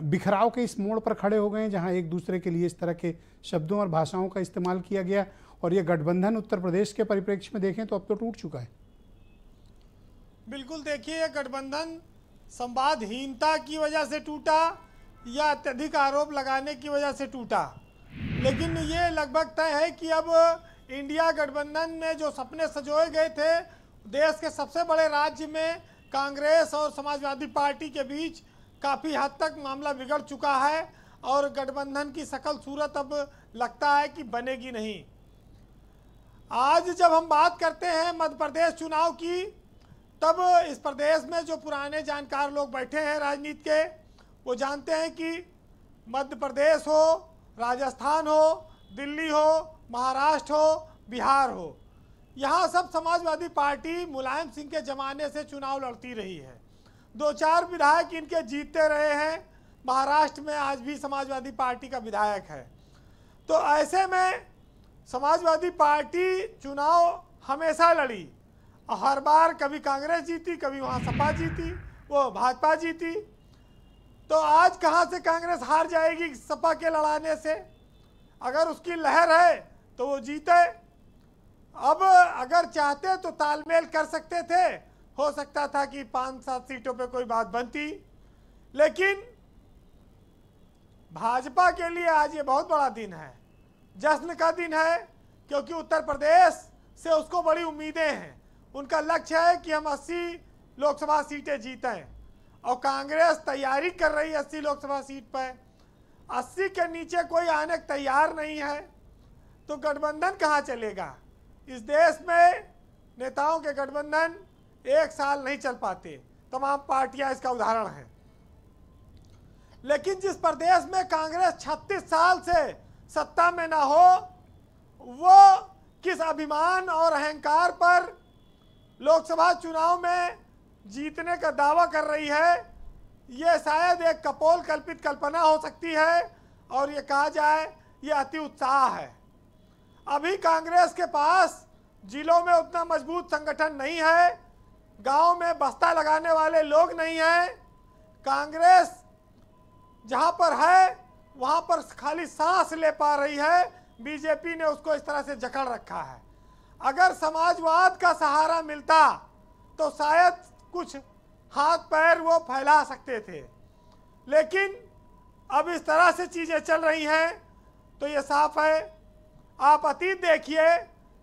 बिखराव के इस मोड़ पर खड़े हो गए जहां एक दूसरे के लिए इस तरह के शब्दों और भाषाओं का इस्तेमाल किया गया और यह गठबंधन उत्तर प्रदेश के परिप्रेक्ष्य में देखें तो अब तो टूट चुका है बिल्कुल देखिए यह गठबंधन संवादहीनता की वजह से टूटा या अत्यधिक आरोप लगाने की वजह से टूटा लेकिन ये लगभग तय है कि अब इंडिया गठबंधन में जो सपने सजोए गए थे देश के सबसे बड़े राज्य में कांग्रेस और समाजवादी पार्टी के बीच काफ़ी हद तक मामला बिगड़ चुका है और गठबंधन की सकल सूरत अब लगता है कि बनेगी नहीं आज जब हम बात करते हैं मध्य प्रदेश चुनाव की तब इस प्रदेश में जो पुराने जानकार लोग बैठे हैं राजनीति के वो जानते हैं कि मध्य प्रदेश हो राजस्थान हो दिल्ली हो महाराष्ट्र हो बिहार हो यहाँ सब समाजवादी पार्टी मुलायम सिंह के ज़माने से चुनाव लड़ती रही है दो चार विधायक इनके जीतते रहे हैं महाराष्ट्र में आज भी समाजवादी पार्टी का विधायक है तो ऐसे में समाजवादी पार्टी चुनाव हमेशा लड़ी हर बार कभी कांग्रेस जीती कभी वहाँ सपा जीती वो भाजपा जीती तो आज कहाँ से कांग्रेस हार जाएगी सपा के लड़ाने से अगर उसकी लहर है तो वो जीते अब अगर चाहते तो तालमेल कर सकते थे हो सकता था कि पांच सात सीटों पे कोई बात बनती लेकिन भाजपा के लिए आज ये बहुत बड़ा दिन है जश्न का दिन है क्योंकि उत्तर प्रदेश से उसको बड़ी उम्मीदें हैं उनका लक्ष्य है कि हम 80 लोकसभा सीटें जीतें और कांग्रेस तैयारी कर रही है 80 लोकसभा सीट पर 80 के नीचे कोई आने तैयार नहीं है तो गठबंधन कहाँ चलेगा इस देश में नेताओं के गठबंधन एक साल नहीं चल पाते तमाम पार्टियां इसका उदाहरण हैं लेकिन जिस प्रदेश में कांग्रेस 36 साल से सत्ता में ना हो वो किस अभिमान और अहंकार पर लोकसभा चुनाव में जीतने का दावा कर रही है ये शायद एक कपोल कल्पित कल्पना हो सकती है और ये कहा जाए ये अति उत्साह है अभी कांग्रेस के पास जिलों में उतना मजबूत संगठन नहीं है गांव में बस्ता लगाने वाले लोग नहीं हैं कांग्रेस जहां पर है वहां पर खाली सांस ले पा रही है बीजेपी ने उसको इस तरह से जकड़ रखा है अगर समाजवाद का सहारा मिलता तो शायद कुछ हाथ पैर वो फैला सकते थे लेकिन अब इस तरह से चीज़ें चल रही हैं तो ये साफ है आप अतीत देखिए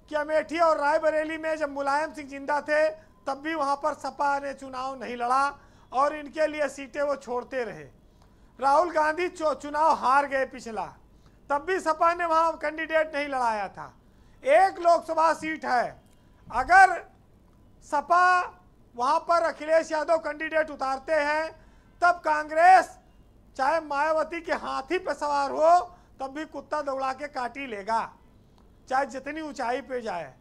कि अमेठी और रायबरेली में जब मुलायम सिंह जिंदा थे तब भी वहाँ पर सपा ने चुनाव नहीं लड़ा और इनके लिए सीटें वो छोड़ते रहे राहुल गांधी चुनाव हार गए पिछला तब भी सपा ने वहाँ कैंडिडेट नहीं लड़ाया था एक लोकसभा सीट है अगर सपा वहाँ पर अखिलेश यादव कैंडिडेट उतारते हैं तब कांग्रेस चाहे मायावती के हाथी पर सवार हो तब भी कुत्ता दौड़ा के काटी लेगा चाहे जितनी ऊंचाई पे जाए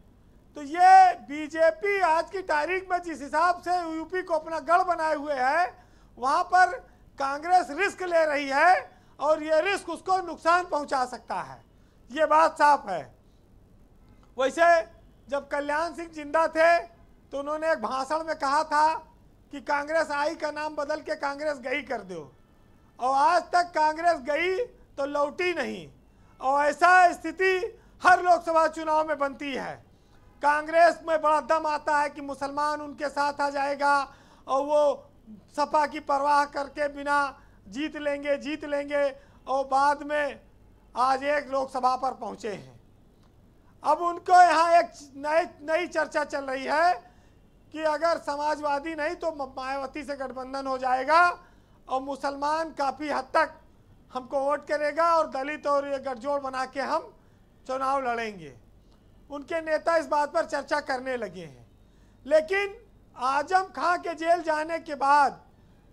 तो ये बीजेपी आज की तारीख में जिस हिसाब से यूपी को अपना गढ़ बनाए हुए है वहाँ पर कांग्रेस रिस्क ले रही है और ये रिस्क उसको नुकसान पहुँचा सकता है ये बात साफ है वैसे जब कल्याण सिंह जिंदा थे तो उन्होंने एक भाषण में कहा था कि कांग्रेस आई का नाम बदल के कांग्रेस गई कर दो और आज तक कांग्रेस गई तो लौटी नहीं और ऐसा स्थिति हर लोकसभा चुनाव में बनती है कांग्रेस में बड़ा दम आता है कि मुसलमान उनके साथ आ जाएगा और वो सपा की परवाह करके बिना जीत लेंगे जीत लेंगे और बाद में आज एक लोकसभा पर पहुंचे हैं अब उनको यहाँ एक नई नई चर्चा चल रही है कि अगर समाजवादी नहीं तो मायावती से गठबंधन हो जाएगा और मुसलमान काफ़ी हद तक हमको वोट करेगा और दलित और ये गठजोड़ बना के हम चुनाव लड़ेंगे उनके नेता इस बात पर चर्चा करने लगे हैं लेकिन आजम खां के जेल जाने के बाद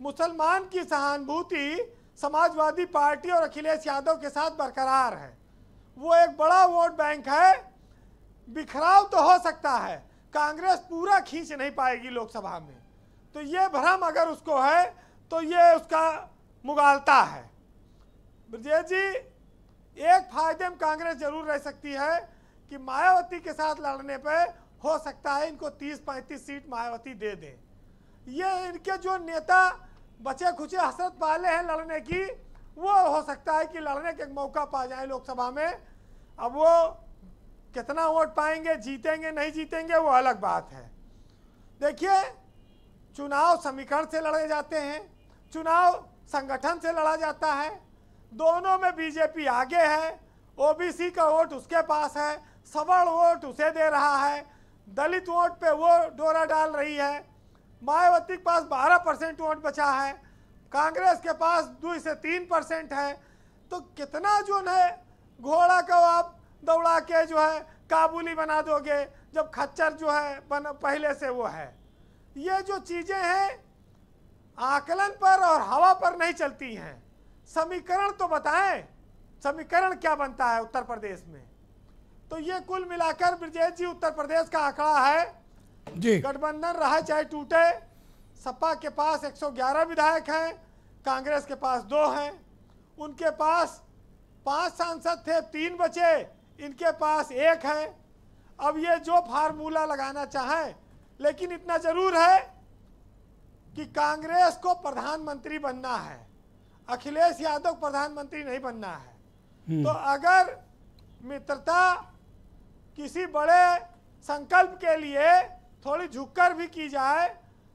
मुसलमान की सहानुभूति समाजवादी पार्टी और अखिलेश यादव के साथ बरकरार है वो एक बड़ा वोट बैंक है बिखराव तो हो सकता है कांग्रेस पूरा खींच नहीं पाएगी लोकसभा में तो ये भ्रम अगर उसको है तो ये उसका मुगालता है ब्रजेश जी एक फायदे में कांग्रेस जरूर रह सकती है कि मायावती के साथ लड़ने पर हो सकता है इनको 30-35 सीट मायावती दे दे ये इनके जो नेता बचे खुचे हसरत वाले हैं लड़ने की वो हो सकता है कि लड़ने के मौका पा जाए लोकसभा में अब वो कितना वोट पाएंगे जीतेंगे नहीं जीतेंगे वो अलग बात है देखिए चुनाव समीकरण से लड़े जाते हैं चुनाव संगठन से लड़ा जाता है दोनों में बीजेपी आगे है ओबीसी का वोट उसके पास है सवर्ण वोट उसे दे रहा है दलित वोट पे वो डोरा डाल रही है मायावती के पास 12 परसेंट वोट बचा है कांग्रेस के पास दो से तीन परसेंट है तो कितना जो है घोड़ा को आप दौड़ा के जो है काबुली बना दोगे जब खच्चर जो है बन पहले से वो है ये जो चीज़ें हैं आकलन पर और हवा पर नहीं चलती हैं समीकरण तो बताएं समीकरण क्या बनता है उत्तर प्रदेश में तो ये कुल मिलाकर ब्रजेश जी उत्तर प्रदेश का आंकड़ा है जी गठबंधन रहा चाहे टूटे सपा के पास 111 विधायक हैं कांग्रेस के पास दो हैं उनके पास पांच सांसद थे तीन बचे इनके पास एक है अब ये जो फार्मूला लगाना चाहें लेकिन इतना जरूर है कि कांग्रेस को प्रधानमंत्री बनना है अखिलेश यादव प्रधानमंत्री नहीं बनना है हम्म। तो अगर मित्रता किसी बड़े संकल्प के लिए थोड़ी झुककर भी की जाए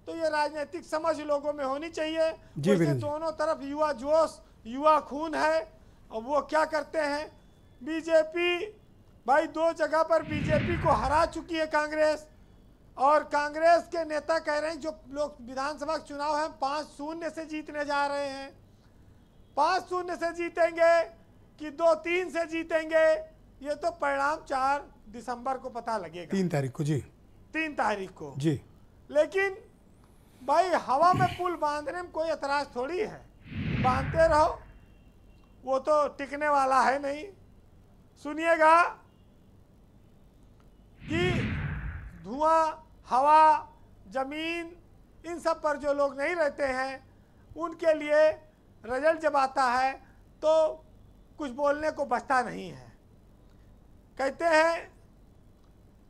तो ये राजनीतिक समझ लोगों में होनी चाहिए दोनों तरफ युवा जोश युवा खून है और वो क्या करते हैं बीजेपी भाई दो जगह पर बीजेपी को हरा चुकी है कांग्रेस और कांग्रेस के नेता कह रहे हैं जो लोग विधानसभा चुनाव है पाँच शून्य से जीतने जा रहे हैं पाँच शून्य से जीतेंगे कि दो तीन से जीतेंगे ये तो परिणाम चार दिसंबर को पता लगेगा तीन तारीख को जी तीन तारीख को जी लेकिन भाई हवा में पुल बांधने में कोई एतराज थोड़ी है बांधते रहो वो तो टिकने वाला है नहीं सुनिएगा कि धुआं हवा जमीन इन सब पर जो लोग नहीं रहते हैं उनके लिए रिजल्ट जब आता है तो कुछ बोलने को बचता नहीं है कहते हैं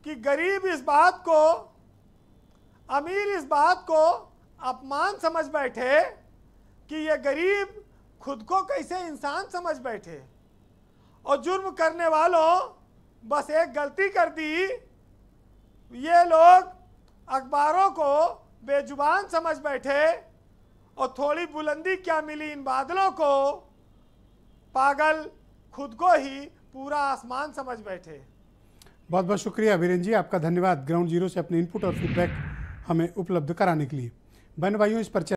कि गरीब इस बात को अमीर इस बात को अपमान समझ बैठे कि ये गरीब खुद को कैसे इंसान समझ बैठे और जुर्म करने वालों बस एक गलती कर दी ये लोग अखबारों को बेजुबान समझ बैठे और थोड़ी बुलंदी क्या मिली इन बादलों को पागल खुद को ही पूरा आसमान समझ बैठे बहुत बहुत शुक्रिया वीरेन जी आपका धन्यवाद ग्राउंड जीरो से अपने इनपुट और फीडबैक हमें उपलब्ध कराने के लिए बहन भाइयों इस पर